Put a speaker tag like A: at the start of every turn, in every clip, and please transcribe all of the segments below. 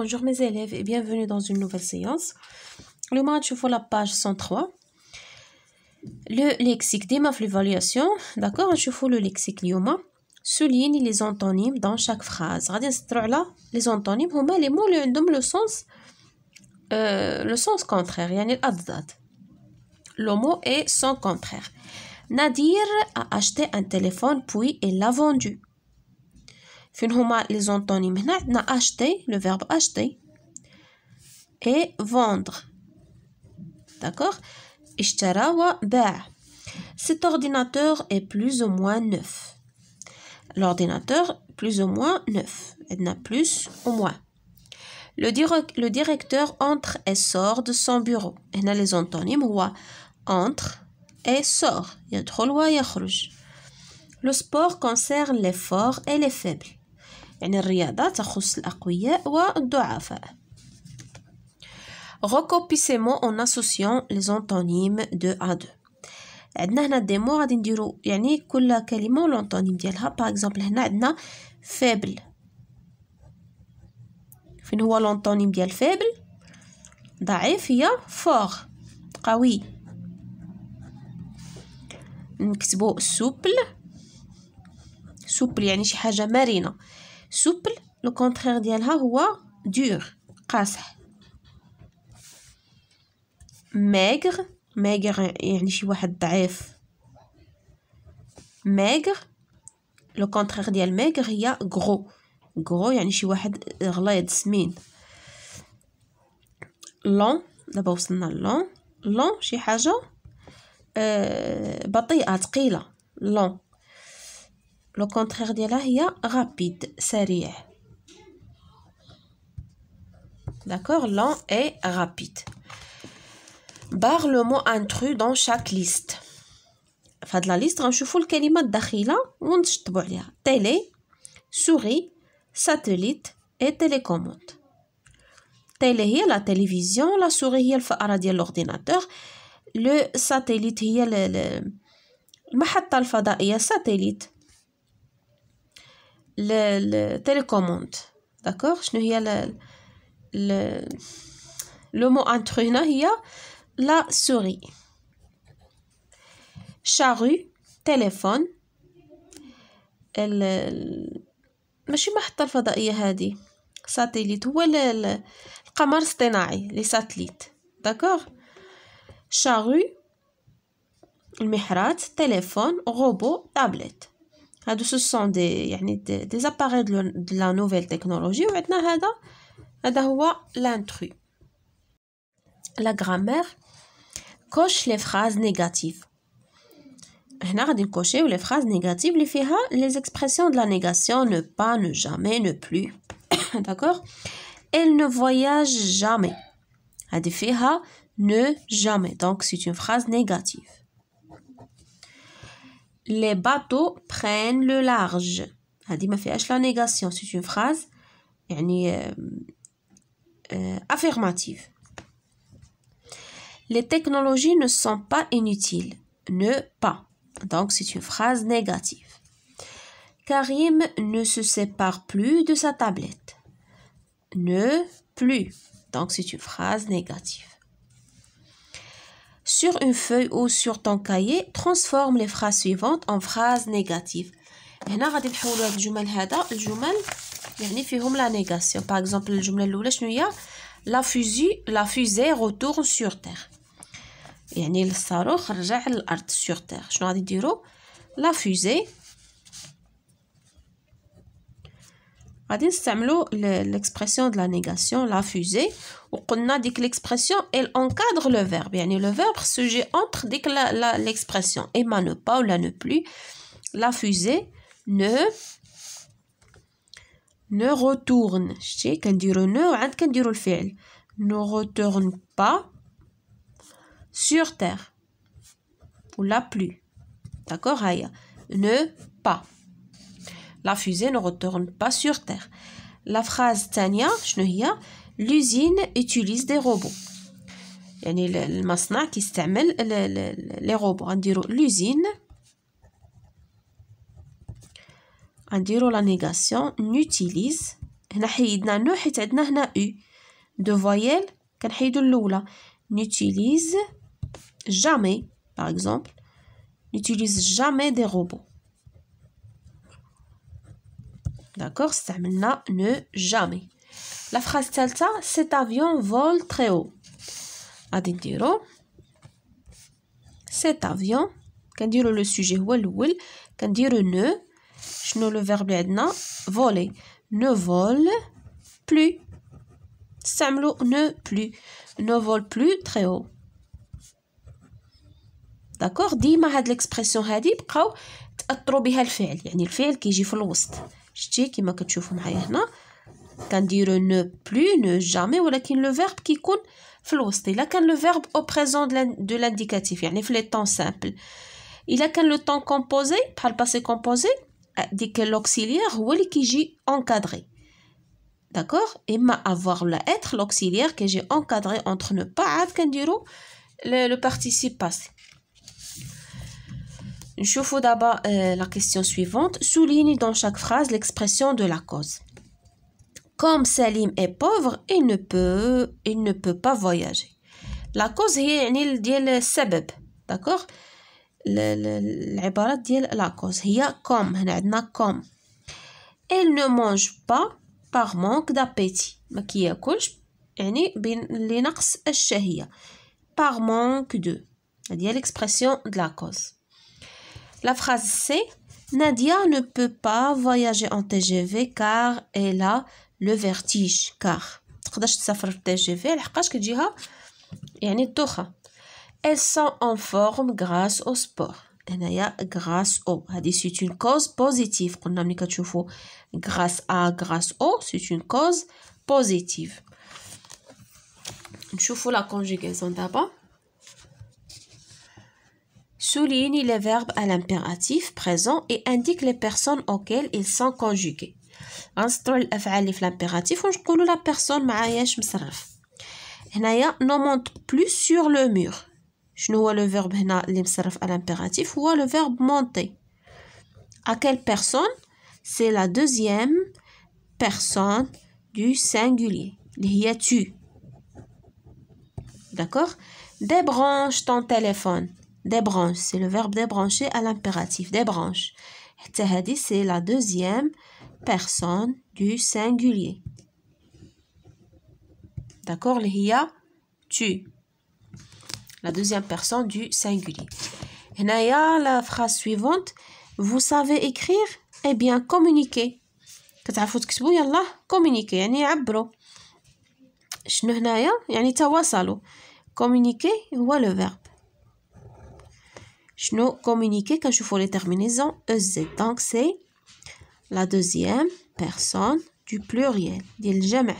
A: Bonjour mes élèves et bienvenue dans une nouvelle séance. Le match, fais la page 103. Le lexique des l'évaluation, d'accord Je fais le lexique l'IOMA. Souligne les antonymes dans chaque phrase. là, les antonymes, les mots qui ont le sens euh, le sens contraire, Le mot est son contraire. Nadir a acheté un téléphone puis il l'a vendu. فين les لي le n'a acheter لو acheter et vendre d'accord cet ordinateur est plus ou moins neuf l'ordinateur plus ou moins neuf n'a plus ou moins le, directeur entre et sort de son bureau هنا les antonymes هو entre et sort il rouge le sport concerne les forts et les faibles يعني الرياضة تخص الأقوياء والضعفاء recopissez اون اسوسيون لي les دو ا à 2 عندنا هنا ديمو غادي نديرو يعني كل كلمة والانتونيم ديالها باغ اكزومبل هنا عندنا فابل فين هو لونتونيم ديال فابل ضعيف هي فور قوي نكتبو سوبل سوبل يعني شي حاجة مرنة سوبل لو كونترير ديالها هو دور قاصح ماغر ماغر يعني شي واحد ضعيف ماغر لو كونترير ديال ماغر هي غرو غرو يعني شي واحد غليظ سمين لون دابا وصلنا لون لون شي حاجه آه بطيئه ثقيله لون Le contraire, de la, rapide rapide, sérieux. D'accord Lent et rapide. Barre le mot intrus dans chaque liste. de la liste, on choufou le kalimat d'Achila, Télé, souris, satellite et télécommande. Télé, il la télévision, la souris, il l'ordinateur, le satellite, il y le. Ma alfa satellite. التليكوموند داكوغ شنو هي ل... لو مو انتر هنا هي لا سوري شاغو تليفون ال... ماشي محطة الفضائية هادي ساتيليت هو ل... القمر الصناعي لي ساتليت داكوغ شاغو المحرات تليفون روبو تابلت Ce sont des appareils de la nouvelle technologie. Maintenant, l'intrus. La grammaire coche les phrases négatives. On les cocher les phrases négatives qui les expressions de la négation ne pas, ne jamais, ne plus. D'accord Elle ne voyage jamais. Elle a dit ne jamais. Donc, c'est une phrase négative. Les bateaux le large هذه ما فيهاش لا نيغاسيون سي اون فراز يعني affirmative les technologies ne sont pas inutiles ne pas donc c'est une phrase négative Karim ne se sépare plus de sa tablette ne plus donc c'est une phrase négative sur une feuille ou sur ton cahier transforme les phrases suivantes en phrases négatives هنا غادي نحولوا هاد الجمل هذا الجمل يعني فيهم لا نيغاسيون باغ اكزومبل الجمله الاولى شنو هي لا فوزي لا فوزي روتور سور تير يعني الصاروخ رجع للارض سور تير شنو غادي نديرو لا فوزي va utiliser l'expression de la négation la fusée On a dit que l'expression elle encadre le verbe يعني le verbe sujet entre que l'expression Emma ne pas ou la ne plus la fusée ne ne retourne شتي dit « ne ne retourne pas sur terre ou la plus. d'accord ne pas la fusée ne retourne pas sur Terre. La phrase Tania, l'usine utilise des robots. يعني المصنع كيستعمل لي روبو غنديرو لوزين غنديرو لا نيغاسيون نوتيليز هنا حيدنا نو حيت عندنا هنا او دو فوايل كنحيدو الاولى نوتيليز jamais, par exemple. نوتيليز jamais des robots. D'accord Samna ne jamais. La phrase celle-là, cet avion vole très haut. Adindiro. Cet avion. Quand dire le sujet, wal Quand dire ne. Je ne le verbe adna. Voler. Ne vole plus. Samlo ne plus. Ne vole plus très haut. D'accord Dis-moi l'expression hadib. Quand tu as bien, le fait. Il y a qui fait qui est juste. Je sais que Quand ne plus, ne jamais ou le verbe qui coule flouste. Il a qu'un le verbe au présent de l'indicatif. Il y a le temps simple. Il a qu'un le temps composé, par le passé composé, dit que l'auxiliaire ou les qui j'ai encadré. D'accord? Et avoir le être l'auxiliaire que j'ai encadré entre ne pas et le le participe. Nous d'abord euh, la question suivante. Souligne dans chaque phrase l'expression de la cause. Comme Salim est pauvre, il ne peut, il ne peut pas voyager. La cause est le sebeb. D'accord dit la cause Il comme comme elle ne mange pas par manque d'appétit mais qui par manque de l'expression de la cause la phrase C, Nadia ne peut pas voyager en TGV car elle a le vertige car تقدرش تسافر TGV لحقاش كتجيها يعني elles sont en forme grâce au sport a grâce au هذه c'est une cause positive قلنا ملي كتشوفوا grâce à grâce au c'est une cause positive fais la conjugaison d'abord souligne les verbes à l'impératif présent et indique les personnes auxquelles ils sont conjugués. غنسطرو l'impératif. On se dit ونقولوا personne personne معاياش Hnaya هنايا monte plus sur le mur. le شنو هو لو فيرب هنا اللي l'impératif. على هو le verbe monter. à quelle personne c'est la deuxième personne du singulier اللي tu d'accord débranche ton téléphone des branches, c'est le verbe débrancher à l'impératif. Des branches. c'est la deuxième personne du singulier. D'accord Il tu. La deuxième personne du singulier. la phrase suivante. Vous savez écrire Eh bien, communiquer. Communiquer, un يلا Je ne je Nous communiquer quand je fais les terminaisons EZ. E Donc, c'est la deuxième personne du pluriel, D'il jamais ».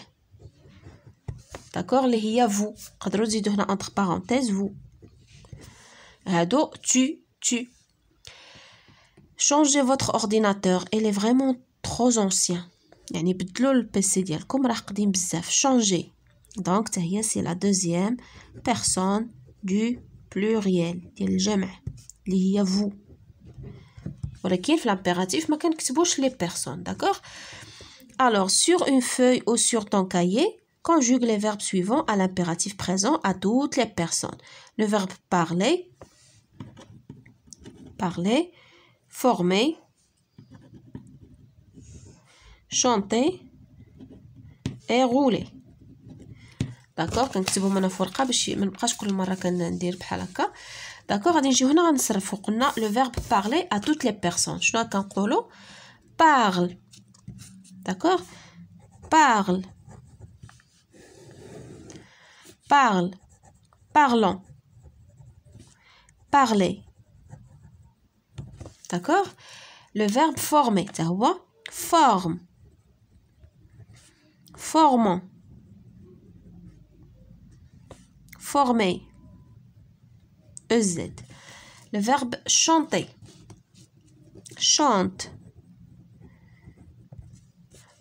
A: D'accord Les a vous. Entre parenthèses, vous. Rado tu, tu. Changez votre ordinateur. Il est vraiment trop ancien. Il بدلوا البيسي ديالكم PC. قديم بزاف la deuxième, Donc, c'est la deuxième personne du pluriel. اللي vous vous ولكن في l'impératif ما كنكتبوش les personnes d'accord alors sur une feuille ou sur ton cahier conjugue les verbes suivants à l'impératif présent à toutes les personnes le verbe parler parler former chanter et rouler d'accord في باش ما نبقاش كل مره كندير بحال هكا D'accord Le verbe parler à toutes les personnes. Je qu'on qu'un Parle. D'accord Parle. Parle. Parlons. Parler. D'accord Le verbe former. D'accord Forme. Formons. Former. E le verbe chanter. Chante.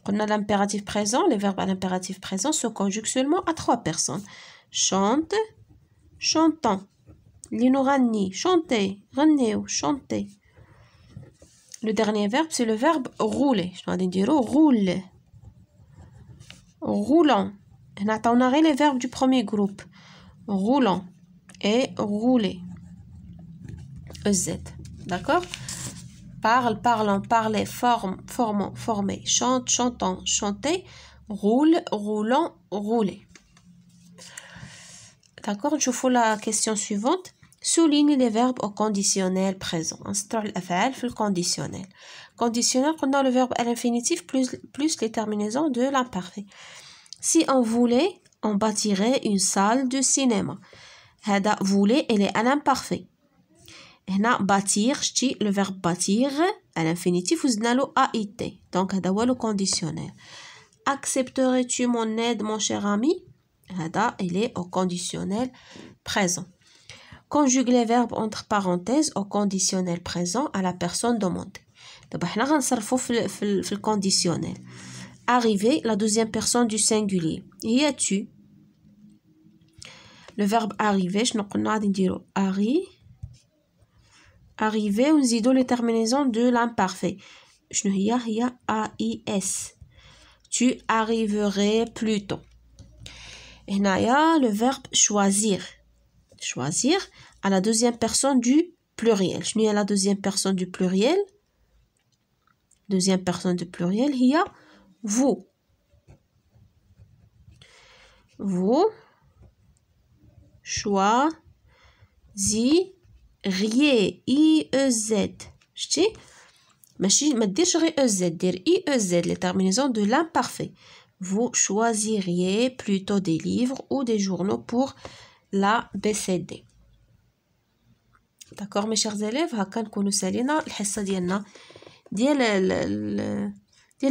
A: On a l'impératif présent. Les verbes à l'impératif présent se conjuguent seulement à trois personnes. Chante, chantant. L'inorani, chanter. ou chanter. Le dernier verbe, c'est le verbe rouler. Je dois dire rouler. Roulant. On a les verbes du premier groupe. Roulant et rouler. EZ. D'accord Parle, parlant, parler, forme, formant, formé. chante, chantant, chanter, roule, roulant, rouler. D'accord Je fais la question suivante. Souligne les verbes au conditionnel présent. le conditionnel. Conditionnel, on le verbe à l'infinitif plus, plus les terminaisons de l'imparfait. Si on voulait, on bâtirait une salle de cinéma. هذا est إلي ألان Bâtir » هنا le شتي bâtir ». bâtir à l'infinitif وزدنا له donc le conditionnel. accepterais tu mon aide mon cher ami هذا est au conditionnel présent conjugue les verbes entre parenthèses au conditionnel présent à la personne demandée دابا حنا غنصرفو في في, arrivé la deuxième personne du singulier Y هي tu verbe Arriver », je شنو قلنا غادي arriver, arriver dit les les terminaisons de لامبارفي شنو هي هي a, i, s ».« tu arriverais plus tôt Et هنايا le verbe choisir choisir à la deuxième personne du pluriel شنو à la deuxième personne du pluriel deuxième personne du pluriel y il a « vous vous Choisiriez i e z Mais ماشي ما ديرش غير e z دير i e z de vous choisiriez plutôt des livres ou des journaux pour la BCD. D'accord, mes chers élèves, hakan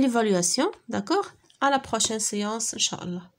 A: l'évaluation, d'accord À la prochaine séance, inshallah.